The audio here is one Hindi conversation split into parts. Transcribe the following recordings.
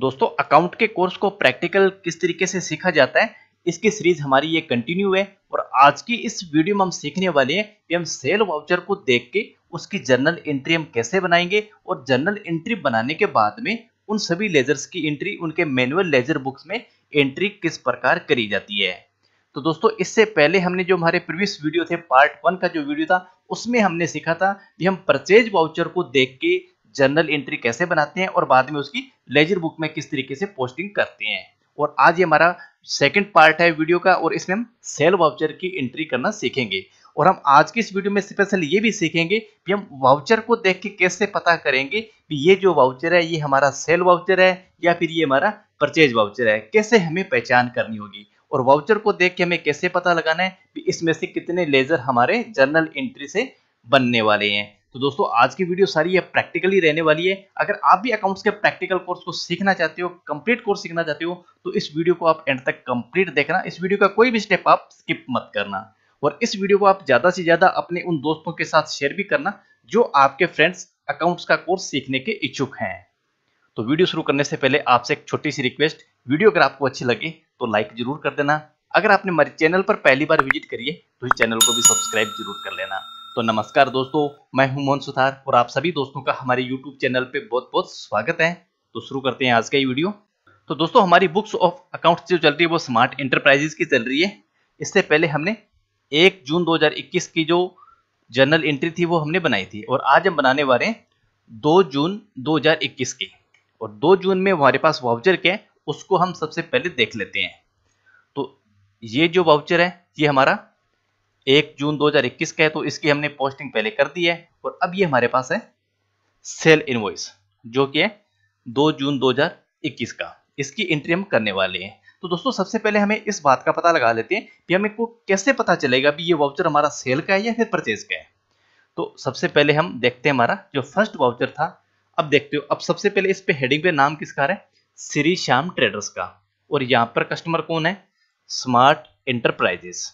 दोस्तों अकाउंट के कोर्स को प्रैक्टिकल किस तरीके से सीखा जाता है इसकी सीरीज हमारी ये कंटिन्यू है और आज की इस वीडियो में हम सीखने वाले हैं कि हम सेल वाउचर को देख के उसकी जर्नल एंट्री हम कैसे बनाएंगे और जर्नल एंट्री बनाने के बाद में उन सभी लेजर्स की एंट्री उनके मैनुअल लेजर बुक्स में एंट्री किस प्रकार करी जाती है तो दोस्तों इससे पहले हमने जो हमारे प्रीवियस वीडियो थे पार्ट वन का जो वीडियो था उसमें हमने सीखा था कि हम परचेज वाउचर को देख के जर्नल एंट्री कैसे बनाते हैं और बाद में उसकी लेजर बुक में किस तरीके से पोस्टिंग करते हैं और आज ये हमारा सेकंड पार्ट है वीडियो का और इसमें हम सेल वाउचर की एंट्री करना सीखेंगे और हम आज की इस वीडियो में स्पेशल ये भी सीखेंगे कि हम वाउचर को देख के कैसे पता करेंगे कि ये जो वाउचर है ये हमारा सेल वाउचर है या फिर ये हमारा परचेज वाउचर है कैसे हमें पहचान करनी होगी और वाउचर को देख के हमें कैसे पता लगाना है कि इसमें से कितने लेजर हमारे जर्नल एंट्री से बनने वाले हैं तो दोस्तों आज की वीडियो सारी ये प्रैक्टिकली रहने वाली है अगर आप भी अकाउंट्स के प्रैक्टिकल कोर्स को सीखना चाहते हो कंप्लीट कोर्स सीखना चाहते हो तो इस वीडियो को आप एंड तक कंप्लीट देखना इस वीडियो का कोई भी स्टेप आप स्किप मत करना और इस वीडियो को आप ज़्यादा से ज़्यादा अपने उन दोस्तों के साथ शेयर भी करना जो आपके फ्रेंड्स अकाउंट्स का कोर्स सीखने के इच्छुक हैं तो वीडियो शुरू करने से पहले आपसे एक छोटी सी रिक्वेस्ट वीडियो अगर आपको अच्छी लगे तो लाइक जरूर कर देना अगर आपने हमारे चैनल पर पहली बार विजिट करिए तो इस चैनल को भी सब्सक्राइब जरूर कर लेना तो नमस्कार दोस्तों मैं हूं मोहन सुथार और आप सभी दोस्तों का हमारे YouTube चैनल पे बहुत बहुत स्वागत है तो शुरू करते हैं आज का ये वीडियो तो दोस्तों हमारी बुक्स ऑफ अकाउंट्स जो चल रही है वो स्मार्ट एंटरप्राइजेस की चल रही है इससे पहले हमने एक जून 2021 की जो जर्नल एंट्री थी वो हमने बनाई थी और आज हम बनाने वाले हैं दो जून दो की और दो जून में हमारे पास वाउचर क्या है उसको हम सबसे पहले देख लेते हैं तो ये जो वाउचर है ये हमारा एक जून 2021 का है तो इसकी हमने पोस्टिंग पहले कर दी है और अब ये हमारे पास है सेल इनवॉइस जो कि है 2 जून 2021 का इसकी एंट्री हम करने वाले हैं तो दोस्तों सबसे पहले हमें इस बात का पता लगा लेते हैं कि हमें को कैसे पता चलेगा भी ये वाउचर हमारा सेल का है या फिर परचेज का है तो सबसे पहले हम देखते हैं हमारा जो फर्स्ट वाउचर था अब देखते हो अब सबसे पहले इस पे हेडिंग पे नाम किसका है श्री श्याम ट्रेडर्स का और यहाँ पर कस्टमर कौन है स्मार्ट एंटरप्राइजेस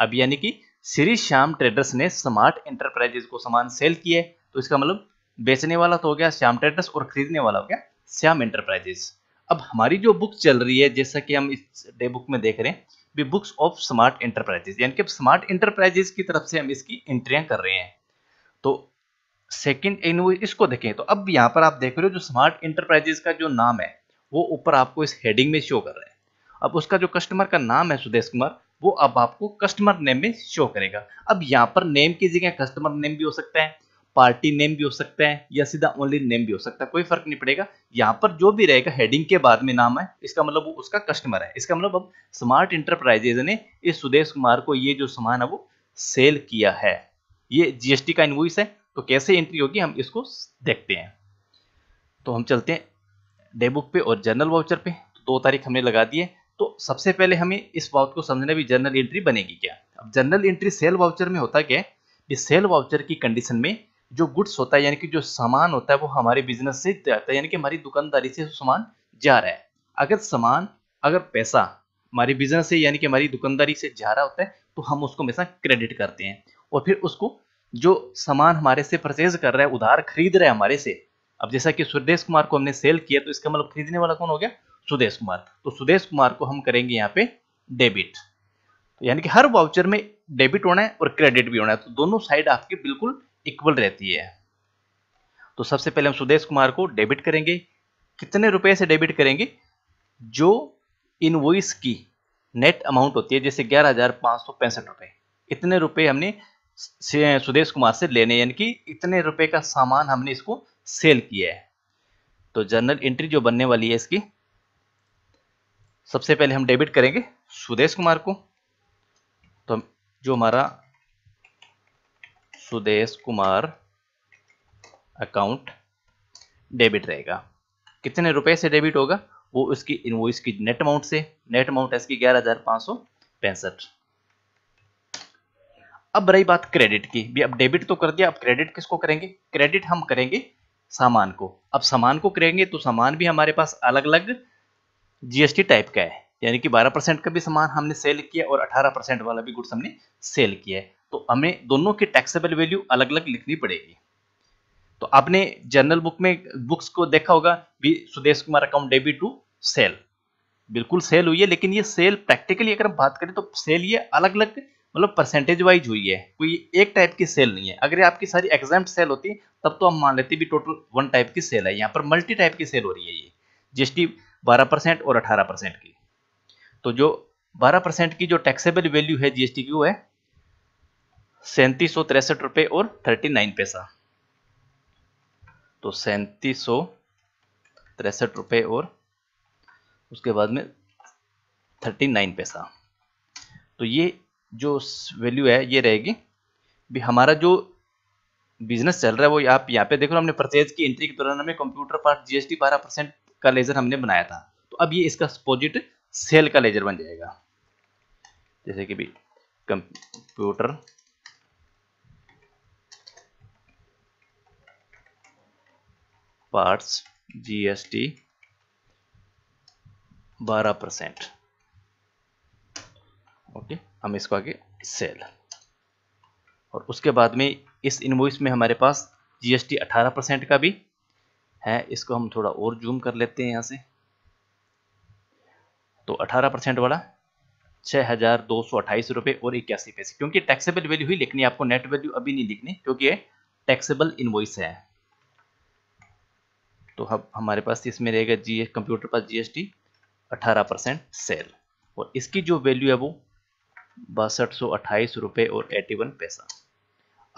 अब यानी कि श्री श्याम ट्रेडर्स ने स्मार्ट एंटरप्राइजेस को सामान सेल किए तो इसका मतलब बेचने वाला तो हो गया श्याम ट्रेडर्स और खरीदने वाला हो गया श्याम एंटरप्राइजेस अब हमारी जो बुक चल रही है जैसा कि हम इस डे बुक में देख रहे हैं बुक्स ऑफ स्मार्ट एंटरप्राइजेस यानी कि स्मार्ट एंटरप्राइजेस की तरफ से हम इसकी एंट्रियां कर रहे हैं तो सेकेंड इनवॉइस इसको देखें तो अब यहाँ पर आप देख रहे हो जो स्मार्ट एंटरप्राइजेस का जो नाम है वो ऊपर आपको इस हेडिंग में शो कर रहे हैं अब उसका जो कस्टमर का नाम है सुदेश कुमार वो अब आपको कस्टमर नेम में शो करेगा अब यहाँ पर नेम की जगह कस्टमर नेम भी हो सकता है पार्टी नेम भी हो सकता है या सीधा ओनली नेम भी हो सकता है कोई फर्क नहीं पड़ेगा यहाँ पर जो भी रहेगा हेडिंग के बाद में नाम है इसका मतलब वो उसका कस्टमर है इसका मतलब अब स्मार्ट इंटरप्राइजेज ने इस सुदेश कुमार को ये जो सामान है वो सेल किया है ये जीएसटी का इनवॉइस है तो कैसे एंट्री होगी हम इसको देखते हैं तो हम चलते हैं डेबुक पे और जर्नल वाउचर पे तो दो तारीख हमने लगा दिए तो सबसे पहले हमें इस बात को समझना भी जर्नल एंट्री बनेगी क्या अब जर्नल एंट्री सेल वाउचर में होता क्या है सेल वाउचर की कंडीशन में जो गुड्स होता है यानी कि जो सामान होता है वो हमारे बिजनेस से जाता है यानी कि हमारी दुकानदारी से सामान जा रहा है अगर सामान अगर पैसा हमारी बिजनेस से यानी कि हमारी दुकानदारी से जा रहा होता है तो हम उसको हमेशा क्रेडिट करते हैं और फिर उसको जो सामान हमारे से परचेज कर रहा है उधार खरीद रहा है हमारे से अब जैसा कि सुरेश कुमार को हमने सेल किया तो इसका मतलब खरीदने वाला कौन हो गया सुदेश कुमार तो सुदेश कुमार को हम करेंगे यहाँ पे डेबिट तो यानी कि हर वाउचर में डेबिट होना है और क्रेडिट भी होना है तो दोनों साइड आपकी बिल्कुल इक्वल रहती है तो सबसे पहले हम सुदेश कुमार को डेबिट करेंगे कितने रुपए से डेबिट करेंगे जो इन की नेट अमाउंट होती है जैसे ग्यारह हजार सौ पैंसठ इतने रुपए हमने सुदेश कुमार से लेने यानी कि इतने रुपए का सामान हमने इसको सेल किया है तो जर्नल एंट्री जो बनने वाली है इसकी सबसे पहले हम डेबिट करेंगे सुदेश कुमार को तो जो हमारा सुदेश कुमार अकाउंट डेबिट रहेगा कितने रुपए से डेबिट होगा वो उसकी इनवॉइस की नेट अमाउंट से नेट अमाउंट है इसकी ग्यारह हजार पांच सौ पैंसठ अब रही बात क्रेडिट की भी अब डेबिट तो कर दिया अब क्रेडिट किसको करेंगे क्रेडिट हम करेंगे सामान को अब सामान को करेंगे तो सामान भी हमारे पास अलग अलग जीएसटी टाइप का है यानी कि 12 परसेंट का भी सामान हमने सेल किया और 18 परसेंट वाला भी गुड्स हमने सेल किया है तो हमें दोनों की टैक्सेबल वैल्यू अलग अलग लिखनी पड़ेगी तो आपने जर्नल बुक में बुक्स को देखा होगा भी Sudesh Kumar account debit to sale बिल्कुल सेल हुई है लेकिन ये सेल प्रैक्टिकली अगर हम बात करें तो सेल ये अलग अलग मतलब परसेंटेज वाइज हुई है कोई एक टाइप की सेल नहीं है अगर आपकी सारी एग्जाम सेल होती तब तो हम मान लेते भी टोटल वन टाइप की सेल है यहाँ पर मल्टी टाइप की सेल हो रही है ये जीएसटी 12 परसेंट और 18 परसेंट की तो जो 12 परसेंट की जो टैक्सेबल वैल्यू है जीएसटी की वो है सैंतीस तिरसठ रुपए और 39 पैसा तो सैंतीस सौ रुपए और उसके बाद में 39 पैसा तो ये जो वैल्यू है ये रहेगी भी हमारा जो बिजनेस चल रहा है वो आप यहाँ पे देखो हमने परचेज की एंट्री के दौरान हमें कंप्यूटर पार्ट जीएसटी 12 परसेंट का लेज़र हमने बनाया था तो अब ये इसका अपोजिट सेल का लेज़र बन जाएगा जैसे कि भी computer parts GST 12 percent okay हम इसको आगे सेल और उसके बाद में इस इनवॉइस में हमारे पास जीएसटी 18 परसेंट का भी है इसको हम थोड़ा और जूम कर लेते हैं यहाँ से तो 18 परसेंट वाला छः हज़ार दो सौ अट्ठाईस रुपये और इक्यासी पैसे क्योंकि टैक्सेबल वैल्यू ही लिखनी है आपको नेट वैल्यू अभी नहीं लिखनी क्योंकि ये टैक्सेबल इन्वॉइस है तो हम हमारे पास इसमें रहेगा जी कंप्यूटर पर जीएसटी अठारह परसेंट सेल और इसकी जो वैल्यू है वो बासठ सौ अट्ठाईस रुपये और एटी वन पैसा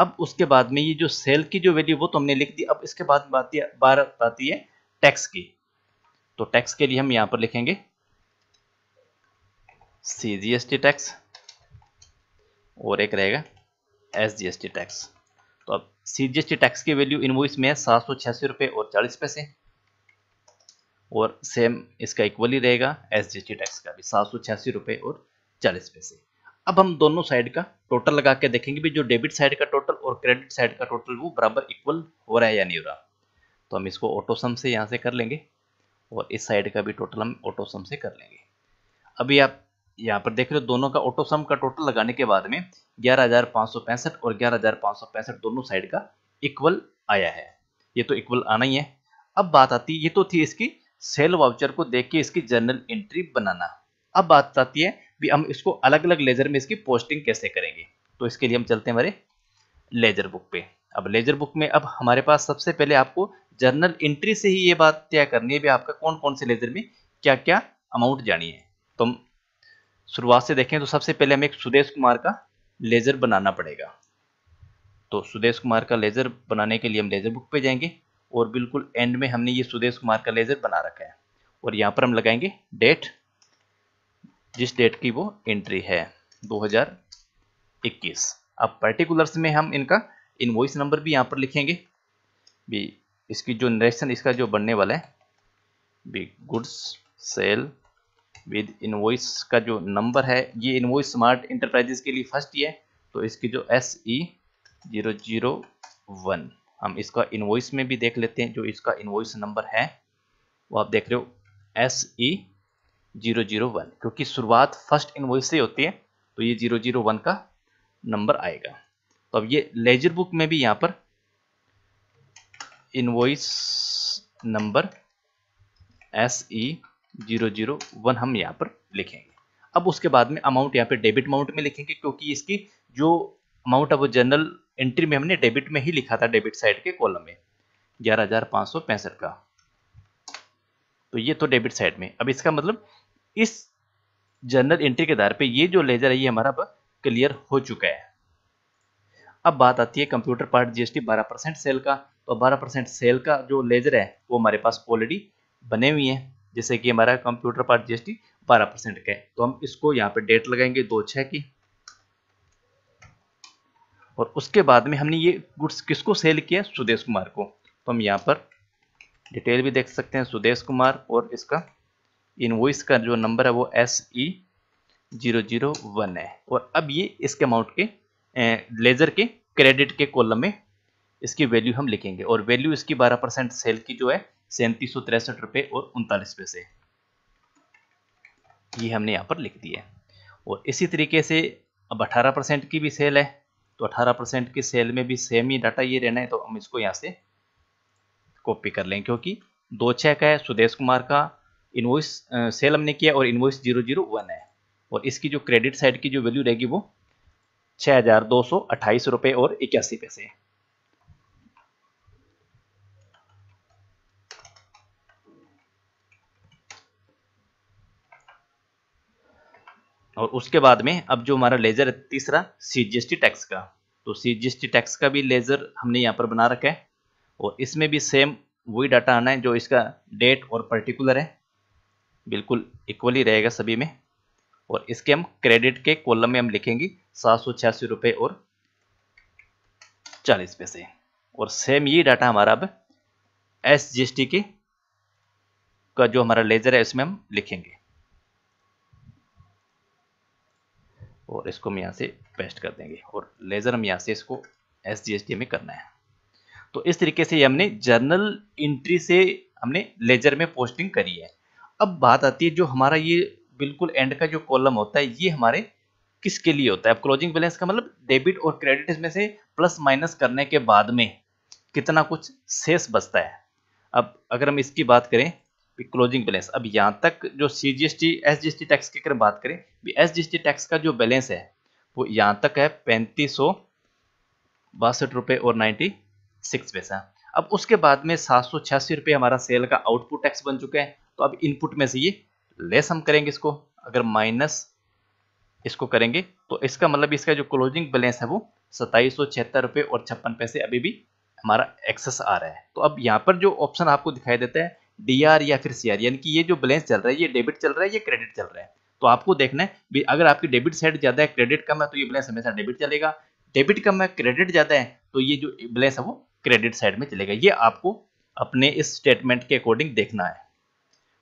अब उसके बाद में ये जो सेल की जो वैल्यू वो तो हमने लिख दी अब इसके बाद बात बार आती है टैक्स की तो टैक्स के लिए हम यहां पर लिखेंगे सीजीएसटी टैक्स और एक रहेगा एसजीएसटी टैक्स तो अब सीजीएसटी टैक्स की वैल्यू इनवॉइस में सात सौ छियासी रुपये और चालीस पैसे और सेम इसका इक्वली रहेगा एसजीएसटी टैक्स का भी सात सौ छियासी रुपए और चालीस पैसे अब हम दोनों साइड का टोटल लगा के देखेंगे भी जो डेबिट साइड का टोटल और क्रेडिट साइड का टोटल वो बराबर इक्वल हो रहा है या नहीं हो रहा तो हम इसको ऑटो सम से यहाँ से कर लेंगे और इस साइड का भी टोटल हम ऑटो सम से कर लेंगे अभी आप यहाँ पर देख रहे हो दोनों का ऑटो सम का टोटल लगाने के बाद में ग्यारह और ग्यारह दोनों साइड का इक्वल आया है ये तो इक्वल आना ही है अब बात आती ये तो थी इसकी सेल वाउचर को देख के इसकी जर्नल एंट्री बनाना अब बात आती है भी हम इसको अलग अलग लेजर में इसकी पोस्टिंग कैसे करेंगे तो इसके लिए हम चलते हैं हमारे लेजर बुक पे अब लेजर बुक में अब हमारे पास सबसे पहले आपको जर्नल एंट्री से ही ये बात तय करनी है भी आपका कौन कौन से लेजर में क्या क्या अमाउंट जानी है तो हम शुरुआत से देखें तो सबसे पहले हमें सुदेश कुमार का लेजर बनाना पड़ेगा तो सुदेश कुमार का लेजर बनाने के लिए हम लेजर बुक पे जाएंगे और बिल्कुल एंड में हमने ये सुदेश कुमार का लेजर बना रखा है और यहाँ पर हम लगाएंगे डेट जिस डेट की वो एंट्री है 2021 अब पर्टिकुलर्स में हम इनका इनवॉइस नंबर भी यहाँ पर लिखेंगे भी इसकी जो नरेशन इसका जो बनने वाला है भी गुड्स सेल विद इनवॉइस का जो नंबर है ये इनवॉइस स्मार्ट इंटरप्राइजेस के लिए फर्स्ट ही है तो इसकी जो S E zero zero one हम इसका इनवॉइस में भी देख लेते हैं जो इसका इनवॉइस नंबर है वो आप देख रहे हो S E e zero zero one क्योंकि शुरुआत फर्स्ट इनवॉइस से होती है तो ये जीरो जीरो वन का नंबर आएगा तो अब ये लेजर बुक में भी यहाँ पर invoice number S E zero zero one हम यहाँ पर लिखेंगे अब उसके बाद में अमाउंट यहाँ पे डेबिट अमाउंट में लिखेंगे क्योंकि इसकी जो अमाउंट है वो जनरल एंट्री में हमने डेबिट में ही लिखा था डेबिट साइड के कॉलम में ग्यारह हजार पांच सौ पैंसठ का तो ये तो डेबिट साइड में अब इसका मतलब इस जनरल एंट्री के आधार पे ये जो लेजर है ये हमारा अब क्लियर हो चुका है अब बात आती है computer part GST 12 percent sale का तो 12 परसेंट सेल का जो लेजर है वो हमारे पास ऑलरेडी बने हुए हैं जैसे कि हमारा कंप्यूटर पार्ट जीएसटी 12 परसेंट का है तो हम इसको यहाँ पे डेट लगाएंगे दो छह की और उसके बाद में हमने ये गुड्स किसको सेल किया सुदेश कुमार को तो हम यहाँ पर डिटेल भी देख सकते हैं सुदेश कुमार और इसका इनवॉइस का जो नंबर है वो S E zero zero one है और अब ये इसके अमाउंट के लेज़र के क्रेडिट के कॉलम में इसकी वैल्यू हम लिखेंगे और वैल्यू इसकी बारह परसेंट सेल की जो है सैंतीस सौ तिरसठ रुपये और उनतालीस पैसे ये हमने यहाँ पर लिख दिया है और इसी तरीके से अब अठारह परसेंट की भी सेल है तो अठारह परसेंट की सेल में भी सेम ही डाटा ये रहना है तो हम इसको यहाँ से कॉपी कर लें क्योंकि दो छः का है सुदेश कुमार का इन्वॉइस सेल हमने किया और इन्वॉइस जीरो जीरो वन है और इसकी जो क्रेडिट साइड की जो वैल्यू रहेगी वो छः हज़ार दो सौ अट्ठाईस रुपए और इक्यासी पैसे और उसके बाद में अब जो हमारा लेजर है तीसरा सीजीएसटी टैक्स का तो सीजीएसटी टैक्स का भी लेजर हमने यहाँ पर बना रखा है और इसमें भी सेम वही डाटा आना है जो इसका डेट और पर्टिकुलर है बिल्कुल इक्वली रहेगा सभी में और इसके हम क्रेडिट के कॉलम में हम लिखेंगे सात सौ छियासी रुपये और चालीस पैसे और सेम ये डाटा हमारा अब एस जी एस टी के का जो हमारा लेजर है इसमें हम लिखेंगे और इसको हम यहाँ से पेस्ट कर देंगे और लेजर हम यहाँ से इसको एस जी एस टी में करना है तो इस तरीके से हमने जर्नल इंट्री से हमने लेजर में पोस्टिंग करी है अब बात आती है जो हमारा ये बिल्कुल एंड का जो कॉलम होता है ये हमारे किसके लिए होता है अब क्लोजिंग बैलेंस का मतलब डेबिट और क्रेडिट इसमें से प्लस माइनस करने के बाद में कितना कुछ शेष बचता है अब अगर हम इसकी बात करें क्लोजिंग बैलेंस अब यहाँ तक जो C G S T S G S T tax की अगर बात करें S G S T tax का जो बैलेंस है वो यहाँ तक है पैंतीस सौ बासठ रुपये और नाइन्टी सिक्स पैसा अब उसके बाद में सात सौ छियासी रुपये हमारा सेल का आउटपुट टैक्स बन चुका है तो अब इनपुट में से ये लेस हम करेंगे इसको अगर माइनस इसको करेंगे तो इसका मतलब इसका जो क्लोजिंग बैलेंस है वो सताईस सौ छिहत्तर और छप्पन पैसे अभी भी हमारा एक्सेस आ रहा है तो अब यहाँ पर जो ऑप्शन आपको दिखाई देता है डी या फिर सी यानी कि ये जो बैलेंस चल रहा है ये डेबिट चल रहा है ये क्रेडिट चल रहा है तो आपको देखना है भी अगर आपकी डेबिट साइड ज़्यादा है क्रेडिट कम है तो ये बैलेंस हमेशा डेबिट चलेगा डेबिट कम है क्रेडिट ज़्यादा है तो ये जो बैलेंस है वो क्रेडिट साइड में चलेगा ये आपको अपने इस स्टेटमेंट के अकॉर्डिंग देखना है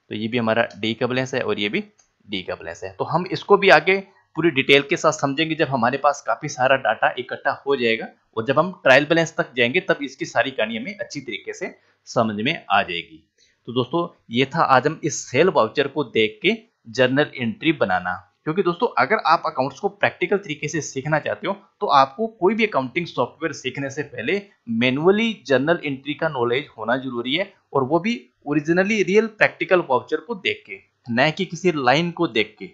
तो ये भी हमारा डी कबलेंस है और ये भी डी कबलेंस है तो हम इसको भी आगे पूरी डिटेल के साथ समझेंगे जब हमारे पास काफ़ी सारा डाटा इकट्ठा हो जाएगा और जब हम ट्रायल बैलेंस तक जाएंगे तब इसकी सारी कहानी हमें अच्छी तरीके से समझ में आ जाएगी तो दोस्तों ये था आज हम इस सेल वाउचर को देख के जर्नल एंट्री बनाना क्योंकि दोस्तों अगर आप अकाउंट्स को प्रैक्टिकल तरीके से सीखना चाहते हो तो आपको कोई भी अकाउंटिंग सॉफ्टवेयर सीखने से पहले मैनुअली जर्नल एंट्री का नॉलेज होना जरूरी है और वो भी ओरिजिनली रियल प्रैक्टिकल वाउचर को देख के न कि किसी लाइन को देख के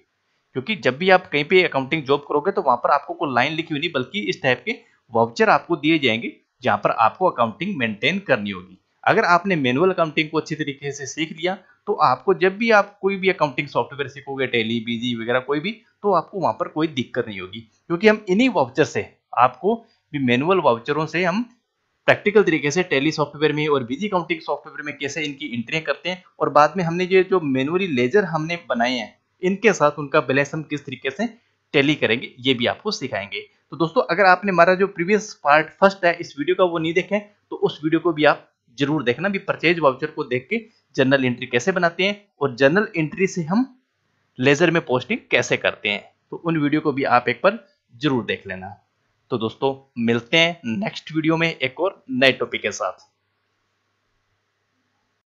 क्योंकि जब भी आप कहीं पे अकाउंटिंग जॉब करोगे तो वहां पर आपको कोई लाइन लिखी हुई नहीं बल्कि इस टाइप के वाउचर आपको दिए जाएंगे जहां पर आपको अकाउंटिंग मेंटेन करनी होगी अगर आपने मैनुअल अकाउंटिंग को अच्छी तरीके से सीख लिया तो आपको जब भी आप कोई भी अकाउंटिंग सॉफ्टवेयर सीखोगे टेली बीजी वगैरह कोई भी तो आपको वहां पर कोई दिक्कत नहीं होगी क्योंकि हम इन्हीं वाउचर से आपको भी मैनुअल वाउचरों से हम प्रैक्टिकल तरीके से टेली सॉफ्टवेयर में और बिजी काउंटिंग सॉफ्टवेयर में कैसे इनकी एंट्रियाँ करते हैं और बाद में हमने ये जो मेनोरी लेजर हमने बनाए हैं इनके साथ उनका बैलेंस हम किस तरीके से टेली करेंगे ये भी आपको सिखाएंगे तो दोस्तों अगर आपने हमारा जो प्रीवियस पार्ट फर्स्ट है इस वीडियो का वो नहीं देखें तो उस वीडियो को भी आप जरूर देखना भी परचेज वाउचर को देख के जनरल एंट्री कैसे बनाते हैं और जनरल एंट्री से हम लेजर में पोस्टिंग कैसे करते हैं तो उन वीडियो को भी आप एक बार जरूर देख लेना तो दोस्तों मिलते हैं नेक्स्ट वीडियो में एक और नए टॉपिक के साथ